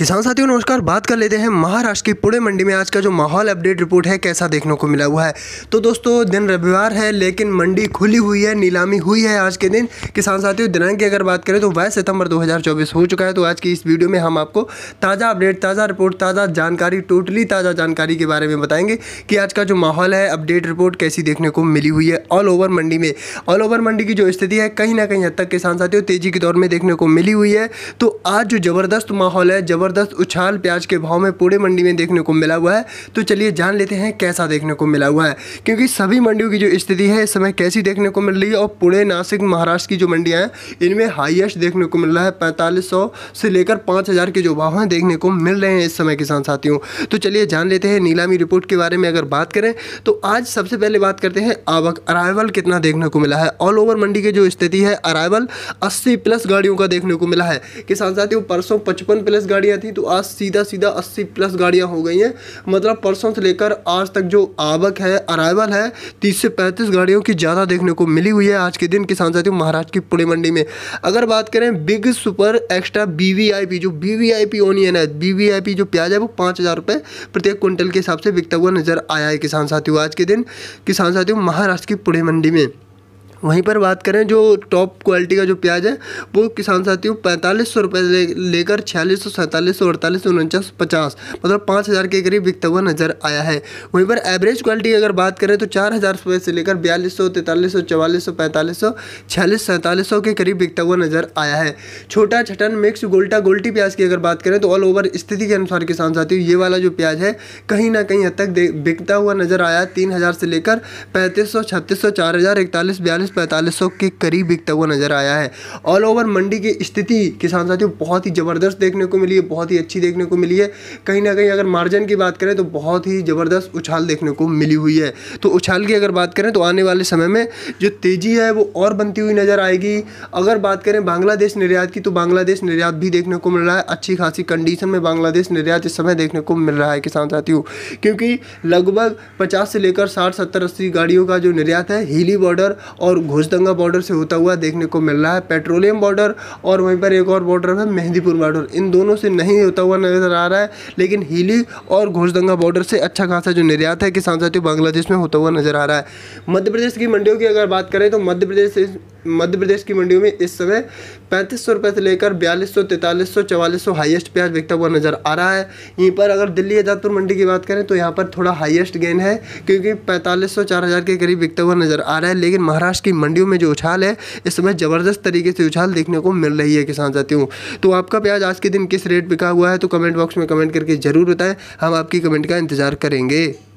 किसान साथियों नमस्कार बात कर लेते हैं महाराष्ट्र की पुणे मंडी में आज का जो माहौल अपडेट रिपोर्ट है कैसा देखने को मिला हुआ है तो दोस्तों दिन रविवार है लेकिन मंडी खुली हुई है नीलामी हुई है आज के दिन किसान साथियों दिनांक की अगर बात करें तो बाईस सितंबर 2024 हो चुका है तो आज की इस वीडियो में हम आपको ताज़ा अपडेट ताज़ा रिपोर्ट ताज़ा जानकारी टोटली ताज़ा जानकारी के बारे में बताएंगे कि आज का जो माहौल है अपडेट रिपोर्ट कैसी देखने को मिली हुई है ऑल ओवर मंडी में ऑल ओवर मंडी की जो स्थिति है कहीं ना कहीं हद तक किसान साथियों तेज़ी के दौर में देखने को मिली हुई है तो आज जो ज़बरदस्त माहौल है जबर ज़बरदस्त उछाल प्याज के भाव में पूरे मंडी में देखने को मिला हुआ है तो चलिए जान लेते हैं कैसा देखने को मिला हुआ है क्योंकि सभी मंडियों की जो स्थिति है इस समय कैसी देखने को मिल रही है और पूरे नासिक महाराष्ट्र की जो मंडियाँ हैं इनमें हाइएस्ट देखने को मिल रहा है पैंतालीस से लेकर पाँच के जो भाव हैं देखने को मिल रहे हैं इस समय किसान साथियों तो चलिए जान लेते हैं नीलामी रिपोर्ट के बारे में अगर बात करें तो आज सबसे पहले बात करते हैं आवक अराइवल कितना देखने को मिला है ऑल ओवर मंडी की जो स्थिति है अराइवल 80 प्लस गाड़ियों का देखने को मिला है किसान साथियों परसों 55 प्लस गाड़ियां थी तो आज सीधा सीधा अस्सी प्लस गाड़ियाँ हो गई हैं मतलब परसों से लेकर आज तक जो आवक है अराइवल है तीस से पैंतीस गाड़ियों की ज़्यादा देखने को मिली हुई है आज के दिन किसान साथियों महाराष्ट्र की पुणे मंडी में अगर बात करें बिग सुपर एक्स्ट्रा बी जो बी ओनियन है बी जो प्याज है वो पाँच हज़ार रुपये प्रत्येक क्विंटल के हिसाब से बिकता हुआ नज़र आया है किसान साथियों आज के दिन किसान साथियों महाराष्ट्र की पुणे मंडी में वहीं पर बात करें जो टॉप क्वालिटी का जो प्याज है वो किसान साथियों पैंतालीस सौ रुपये ले लेकर छियालीस सौ सैंतालीस सौ अड़तालीस सौ उनचास पचास मतलब पाँच हज़ार के करीब बिकता हुआ नज़र आया है वहीं पर एवरेज क्वालिटी की अगर बात करें तो चार हज़ार रुपये से लेकर बयालीस सौ तैंतालीस सौ चवालीस सौ पैंतालीस सौ छियालीस सैंतालीस सौ के करीब बिकता हुआ नज़र आया है छोटा छटन मिक्स गोल्टा गोल्टी प्याज की अगर बात करें तो ऑल ओवर स्थिति के अनुसार किसान साथियों ये वाला जो प्याज है कहीं ना कहीं हद तक बिकता हुआ नज़र आया तीन हज़ार से लेकर पैंतीस सौ छत्तीस सौ चार हज़ार इकतालीस बयालीस पैंतीस पैंतालीस सौ के करीब बिकता हुआ नजर आया है ऑल ओवर मंडी की स्थिति किसान साथियों बहुत ही ज़बरदस्त देखने को मिली है बहुत ही अच्छी देखने को मिली है कहीं ना कहीं अगर मार्जिन की बात करें तो बहुत ही ज़बरदस्त उछाल देखने को मिली हुई है तो उछाल की अगर बात करें तो आने वाले समय में जो तेज़ी है वो और बनती हुई नज़र आएगी अगर बात करें बांग्लादेश निर्यात की तो बांग्लादेश निर्यात भी देखने को मिल रहा है अच्छी खासी कंडीशन में बांग्लादेश निर्यात इस समय देखने को मिल रहा है किसान साथियों क्योंकि लगभग पचास से लेकर साठ सत्तर अस्सी गाड़ियों का जो निर्यात है हीली बॉर्डर और घोषदंगा बॉर्डर से होता हुआ देखने को मिल रहा है पेट्रोलियम बॉर्डर और वहीं पर एक और बॉर्डर है मेहंदीपुर बॉर्डर इन दोनों से नहीं होता हुआ नजर आ रहा है लेकिन हिली और घोषदंगा बॉर्डर से अच्छा खासा जो निर्यात है किसान साथियों बांग्लादेश में होता हुआ नजर आ रहा है मध्य प्रदेश की मंडियों की अगर बात करें तो मध्य प्रदेश मध्य प्रदेश की मंडियों में इस समय पैंतीस सौ रुपये से लेकर बयालीस सौ तैंतालीस सौ चवालीस सौ हाइएस्ट प्याज बिकता हुआ नज़र आ रहा है यहीं पर अगर दिल्ली आजादपुर मंडी की बात करें तो यहाँ पर थोड़ा हाइएस्ट गेन है क्योंकि पैंतालीस सौ चार हज़ार के करीब बिकता हुआ नज़र आ रहा है लेकिन महाराष्ट्र की मंडियों में जो उछाल है इस समय ज़बरदस्त तरीके से उछाल देखने को मिल रही है किसान साथियों तो आपका प्याज आज के दिन किस रेट बिका हुआ है तो कमेंट बॉक्स में कमेंट करके ज़रूर बताएँ हम आपकी कमेंट का इंतज़ार करेंगे